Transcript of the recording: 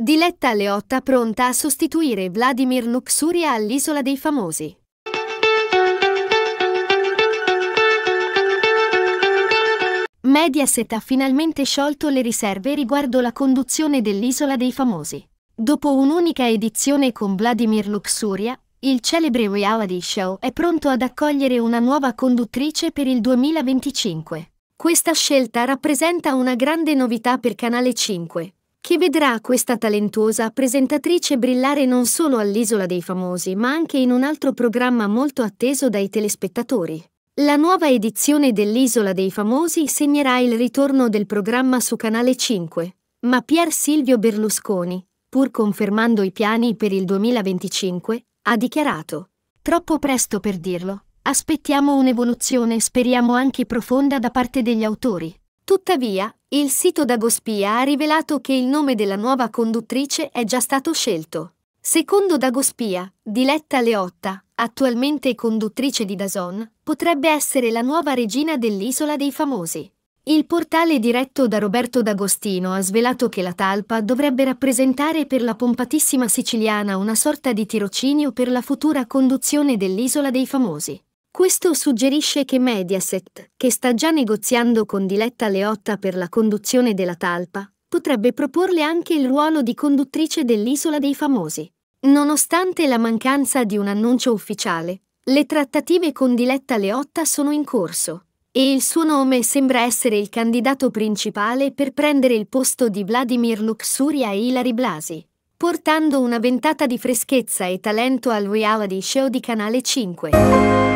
Diletta Leotta pronta a sostituire Vladimir Nuxuria all'Isola dei Famosi. Mediaset ha finalmente sciolto le riserve riguardo la conduzione dell'Isola dei Famosi. Dopo un'unica edizione con Vladimir Luxuria, il celebre reality show è pronto ad accogliere una nuova conduttrice per il 2025. Questa scelta rappresenta una grande novità per Canale 5, che vedrà questa talentuosa presentatrice brillare non solo all'Isola dei Famosi, ma anche in un altro programma molto atteso dai telespettatori. La nuova edizione dell'Isola dei Famosi segnerà il ritorno del programma su Canale 5, ma Pier Silvio Berlusconi, pur confermando i piani per il 2025, ha dichiarato «Troppo presto per dirlo, aspettiamo un'evoluzione speriamo anche profonda da parte degli autori». Tuttavia, il sito Dagospia ha rivelato che il nome della nuova conduttrice è già stato scelto. Secondo Dagospia, Diletta Leotta, attualmente conduttrice di Dazon, potrebbe essere la nuova regina dell'Isola dei Famosi. Il portale diretto da Roberto D'Agostino ha svelato che la talpa dovrebbe rappresentare per la pompatissima siciliana una sorta di tirocinio per la futura conduzione dell'Isola dei Famosi. Questo suggerisce che Mediaset, che sta già negoziando con Diletta Leotta per la conduzione della talpa, potrebbe proporle anche il ruolo di conduttrice dell'Isola dei Famosi. Nonostante la mancanza di un annuncio ufficiale, le trattative con Diletta Leotta sono in corso e il suo nome sembra essere il candidato principale per prendere il posto di Vladimir Luxuria e Ilari Blasi, portando una ventata di freschezza e talento al reality show di Canale 5.